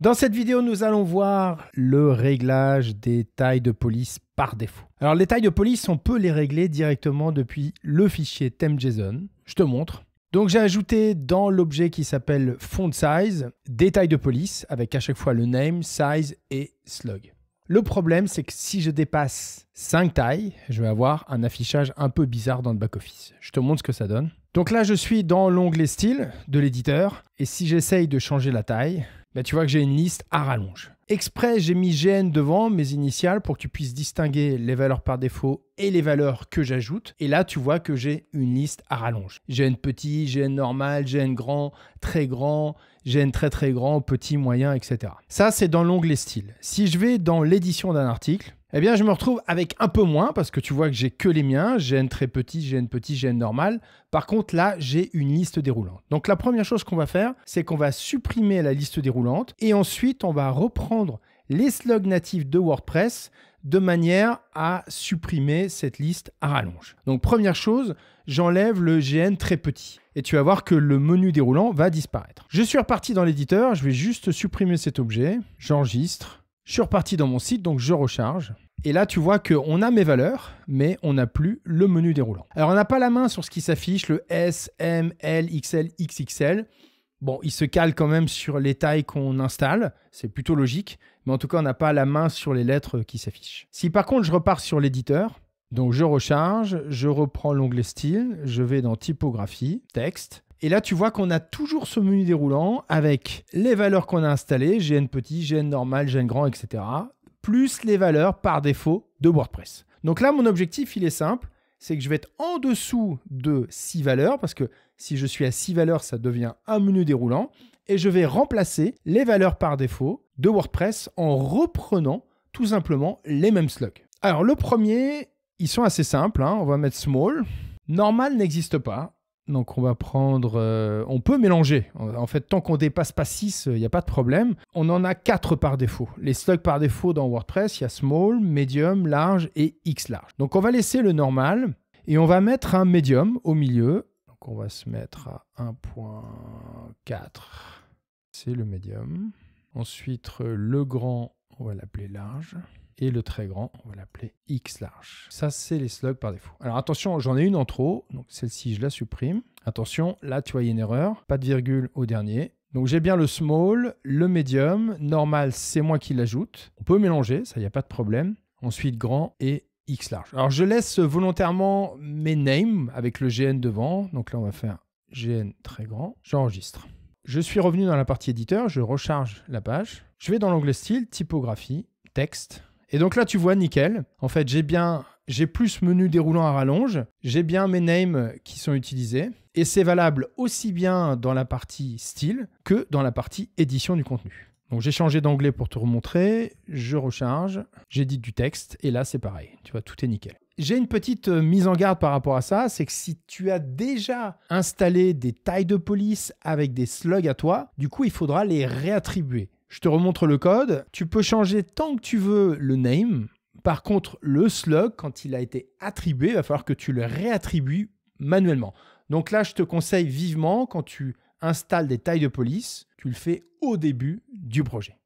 Dans cette vidéo, nous allons voir le réglage des tailles de police par défaut. Alors les tailles de police, on peut les régler directement depuis le fichier theme.json. Je te montre. Donc j'ai ajouté dans l'objet qui s'appelle font size des tailles de police avec à chaque fois le name, size et slug. Le problème, c'est que si je dépasse 5 tailles, je vais avoir un affichage un peu bizarre dans le back-office. Je te montre ce que ça donne. Donc là, je suis dans l'onglet style de l'éditeur. Et si j'essaye de changer la taille, bah, tu vois que j'ai une liste à rallonge. Exprès, j'ai mis GN devant mes initiales pour que tu puisses distinguer les valeurs par défaut et les valeurs que j'ajoute. Et là, tu vois que j'ai une liste à rallonge. GN petit, GN normal, GN grand, très grand, GN très très grand, petit, moyen, etc. Ça, c'est dans l'onglet style. Si je vais dans l'édition d'un article, eh bien, je me retrouve avec un peu moins parce que tu vois que j'ai que les miens, GN très petit, GN petit, GN normal. Par contre, là, j'ai une liste déroulante. Donc, la première chose qu'on va faire, c'est qu'on va supprimer la liste déroulante et ensuite, on va reprendre les slugs natifs de WordPress de manière à supprimer cette liste à rallonge. Donc, première chose, j'enlève le GN très petit et tu vas voir que le menu déroulant va disparaître. Je suis reparti dans l'éditeur, je vais juste supprimer cet objet, j'enregistre je suis reparti dans mon site, donc je recharge. Et là, tu vois qu'on a mes valeurs, mais on n'a plus le menu déroulant. Alors, on n'a pas la main sur ce qui s'affiche, le S, M, L, XL, XXL. Bon, il se cale quand même sur les tailles qu'on installe, c'est plutôt logique, mais en tout cas, on n'a pas la main sur les lettres qui s'affichent. Si par contre, je repars sur l'éditeur, donc je recharge, je reprends l'onglet style, je vais dans typographie, texte, et là, tu vois qu'on a toujours ce menu déroulant avec les valeurs qu'on a installées, GN petit, GN normal, GN grand, etc. Plus les valeurs par défaut de WordPress. Donc là, mon objectif, il est simple. C'est que je vais être en dessous de 6 valeurs, parce que si je suis à 6 valeurs, ça devient un menu déroulant. Et je vais remplacer les valeurs par défaut de WordPress en reprenant tout simplement les mêmes slugs. Alors le premier, ils sont assez simples. Hein, on va mettre small. Normal n'existe pas. Donc on va prendre... Euh, on peut mélanger. En fait, tant qu'on dépasse pas 6, il n'y a pas de problème. On en a 4 par défaut. Les stocks par défaut dans WordPress, il y a small, medium, large et x large. Donc on va laisser le normal et on va mettre un medium au milieu. Donc on va se mettre à 1.4. C'est le medium. Ensuite, le grand, on va l'appeler large et le très grand, on va l'appeler X large. Ça, c'est les slugs par défaut. Alors attention, j'en ai une en trop, donc celle-ci, je la supprime. Attention, là, tu vois, y a une erreur, pas de virgule au dernier. Donc j'ai bien le small, le medium, normal, c'est moi qui l'ajoute. On peut mélanger, ça, il n'y a pas de problème. Ensuite, grand et X large. Alors je laisse volontairement mes names avec le GN devant. Donc là, on va faire GN très grand. J'enregistre. Je suis revenu dans la partie éditeur, je recharge la page. Je vais dans l'onglet style, typographie, texte. Et donc là, tu vois, nickel. En fait, j'ai bien, j'ai plus menu déroulant à rallonge, j'ai bien mes names qui sont utilisés. Et c'est valable aussi bien dans la partie style que dans la partie édition du contenu. Donc j'ai changé d'anglais pour te remontrer, je recharge, j'édite du texte, et là c'est pareil, tu vois, tout est nickel. J'ai une petite euh, mise en garde par rapport à ça, c'est que si tu as déjà installé des tailles de police avec des slugs à toi, du coup il faudra les réattribuer. Je te remontre le code. Tu peux changer tant que tu veux le name. Par contre, le slug, quand il a été attribué, il va falloir que tu le réattribues manuellement. Donc là, je te conseille vivement, quand tu installes des tailles de police, tu le fais au début du projet.